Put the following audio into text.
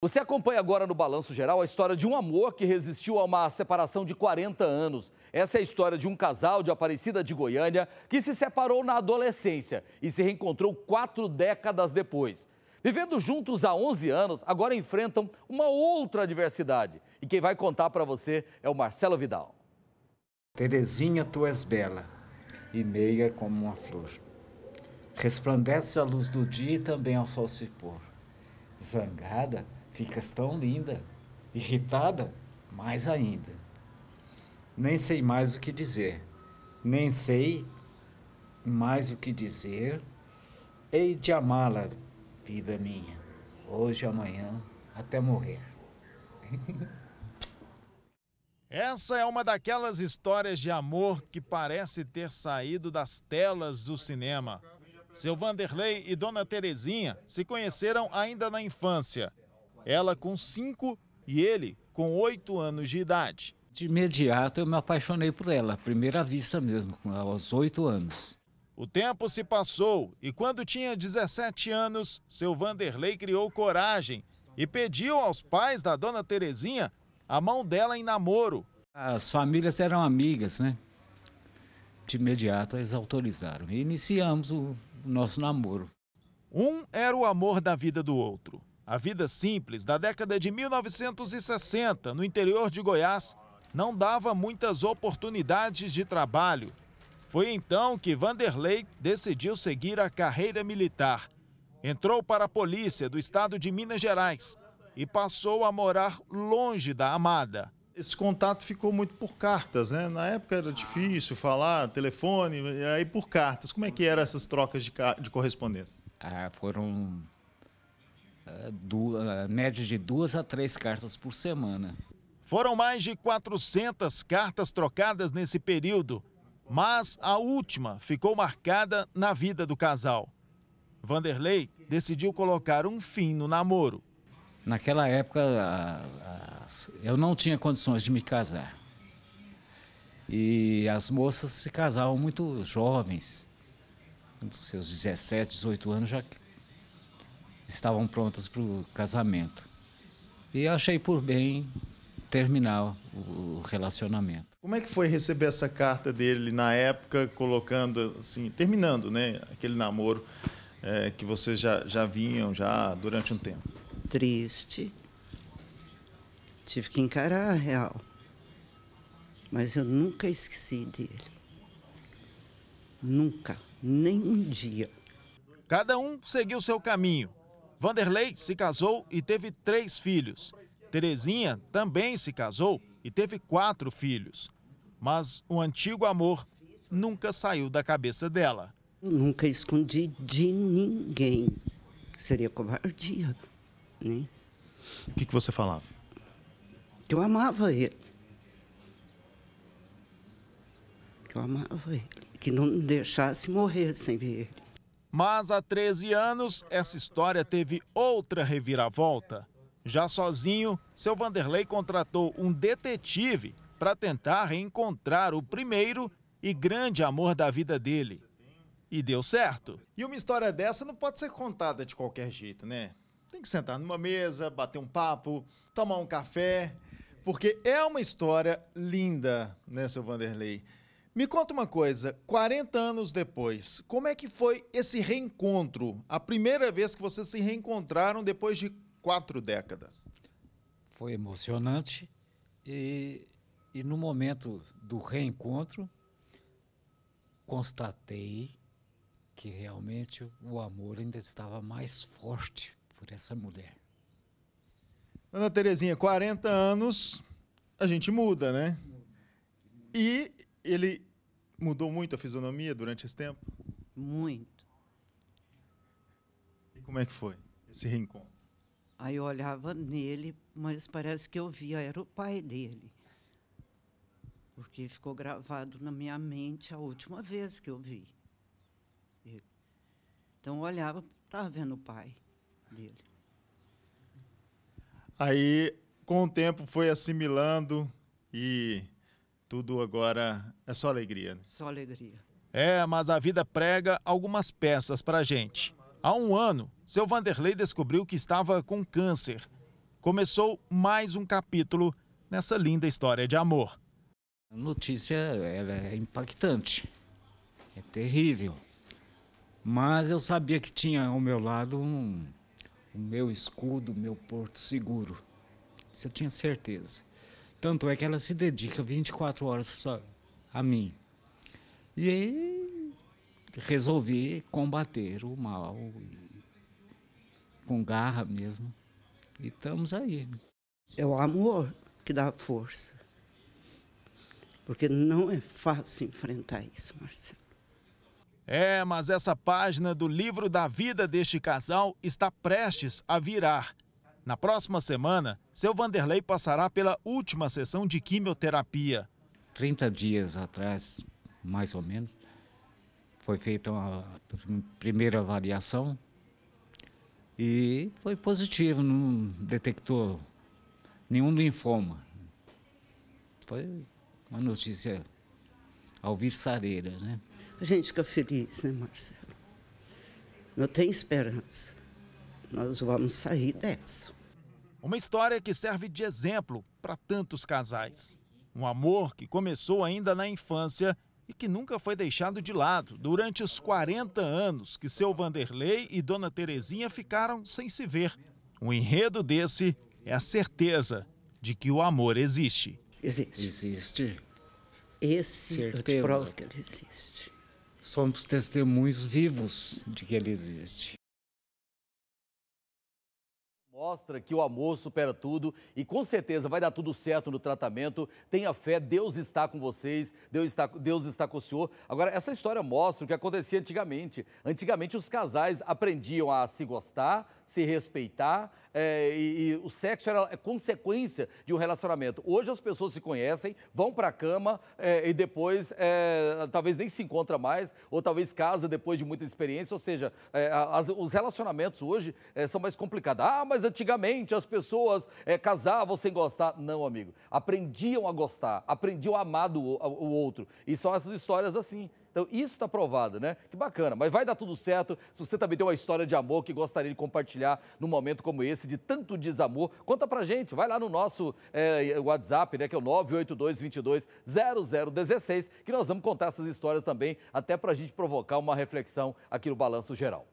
Você acompanha agora no Balanço Geral a história de um amor que resistiu a uma separação de 40 anos. Essa é a história de um casal de Aparecida de Goiânia que se separou na adolescência e se reencontrou quatro décadas depois. Vivendo juntos há 11 anos, agora enfrentam uma outra adversidade. E quem vai contar para você é o Marcelo Vidal. Terezinha, tu és bela e meia como uma flor. Resplandece a luz do dia e também ao sol se pôr. Zangada, Ficas tão linda. Irritada? Mais ainda. Nem sei mais o que dizer. Nem sei mais o que dizer. Hei de amá-la, vida minha. Hoje, amanhã, até morrer. Essa é uma daquelas histórias de amor que parece ter saído das telas do cinema. Seu Vanderlei e Dona Terezinha se conheceram ainda na infância ela com 5 e ele com 8 anos de idade. De imediato eu me apaixonei por ela, à primeira vista mesmo, aos 8 anos. O tempo se passou e quando tinha 17 anos, seu Vanderlei criou coragem e pediu aos pais da dona Terezinha a mão dela em namoro. As famílias eram amigas, né? De imediato eles autorizaram e iniciamos o nosso namoro. Um era o amor da vida do outro. A vida simples da década de 1960 no interior de Goiás não dava muitas oportunidades de trabalho. Foi então que Vanderlei decidiu seguir a carreira militar. Entrou para a polícia do estado de Minas Gerais e passou a morar longe da amada. Esse contato ficou muito por cartas, né? Na época era difícil falar, telefone, aí por cartas. Como é que eram essas trocas de, de correspondência? Ah, foram eh, média de duas a três cartas por semana. Foram mais de 400 cartas trocadas nesse período, mas a última ficou marcada na vida do casal. Vanderlei decidiu colocar um fim no namoro. Naquela época, eu não tinha condições de me casar. E as moças se casavam muito jovens, seus 17, 18 anos já estavam prontas para o casamento. E achei por bem terminar o relacionamento. Como é que foi receber essa carta dele na época, colocando assim, terminando, né, aquele namoro é, que vocês já, já vinham já durante um tempo? Triste. Tive que encarar a real. Mas eu nunca esqueci dele. Nunca, nem um dia. Cada um seguiu seu caminho. Vanderlei se casou e teve três filhos. Terezinha também se casou e teve quatro filhos. Mas o antigo amor nunca saiu da cabeça dela. Nunca escondi de ninguém. Seria covardia, né? O que, que você falava? Que eu amava ele. Que eu amava ele. Que não deixasse morrer sem ver ele. Mas há 13 anos, essa história teve outra reviravolta. Já sozinho, seu Vanderlei contratou um detetive para tentar reencontrar o primeiro e grande amor da vida dele. E deu certo. E uma história dessa não pode ser contada de qualquer jeito, né? Tem que sentar numa mesa, bater um papo, tomar um café, porque é uma história linda, né, seu Vanderlei? Me conta uma coisa, 40 anos depois, como é que foi esse reencontro? A primeira vez que vocês se reencontraram depois de quatro décadas. Foi emocionante e, e no momento do reencontro, constatei que realmente o amor ainda estava mais forte por essa mulher. Ana Terezinha, 40 anos, a gente muda, né? E ele Mudou muito a fisionomia durante esse tempo? Muito. E como é que foi esse reencontro? Aí eu olhava nele, mas parece que eu via, era o pai dele. Porque ficou gravado na minha mente a última vez que eu vi ele. Então eu olhava, estava vendo o pai dele. Aí, com o tempo, foi assimilando e tudo agora é só alegria. Né? Só alegria. É, mas a vida prega algumas peças para gente. Há um ano, seu Vanderlei descobriu que estava com câncer. Começou mais um capítulo nessa linda história de amor. A notícia é impactante, é terrível. Mas eu sabia que tinha ao meu lado um, o meu escudo, o meu porto seguro. Isso eu tinha certeza. Tanto é que ela se dedica 24 horas só a mim. E aí resolvi combater o mal com garra mesmo. E estamos aí. É o amor que dá força. Porque não é fácil enfrentar isso, Marcelo. É, mas essa página do livro da vida deste casal está prestes a virar. Na próxima semana, seu Vanderlei passará pela última sessão de quimioterapia. 30 dias atrás, mais ou menos, foi feita uma primeira avaliação e foi positivo, não detectou nenhum linfoma. Foi uma notícia alvissareira, né? A gente fica feliz, né, Marcelo? Eu tenho esperança. Nós vamos sair dessa. Uma história que serve de exemplo para tantos casais. Um amor que começou ainda na infância e que nunca foi deixado de lado durante os 40 anos que seu Vanderlei e Dona Terezinha ficaram sem se ver. Um enredo desse é a certeza de que o amor existe. Existe. Existe. Esse certeza. eu te provo que ele existe. Somos testemunhos vivos de que ele existe. Mostra que o amor supera tudo e com certeza vai dar tudo certo no tratamento. Tenha fé, Deus está com vocês, Deus está, Deus está com o senhor. Agora, essa história mostra o que acontecia antigamente. Antigamente, os casais aprendiam a se gostar, se respeitar é, e, e, o sexo era é, consequência de um relacionamento. Hoje, as pessoas se conhecem, vão para a cama é, e depois é, talvez nem se encontra mais ou talvez casa depois de muita experiência. Ou seja, é, as, os relacionamentos hoje é, são mais complicados. Ah, mas mas antigamente as pessoas é, casavam sem gostar. Não, amigo. Aprendiam a gostar, aprendiam a amar do, o outro. E são essas histórias assim. Então, isso está provado, né? Que bacana. Mas vai dar tudo certo. Se você também tem uma história de amor que gostaria de compartilhar num momento como esse, de tanto desamor, conta pra gente. Vai lá no nosso é, WhatsApp, né? Que é o 982220016, que nós vamos contar essas histórias também, até pra gente provocar uma reflexão aqui no Balanço Geral.